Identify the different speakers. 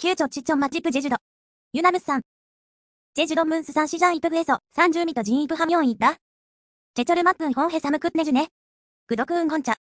Speaker 1: 救助ちチョンマジプジェジュド。ユナムさん。ジェジュドムンスサンシジャンイプグエソ、三十ミとジンイプハミョンイッダ。チェチョルマップンホンヘサムクッネジュネ。グドクーンゴンチャ。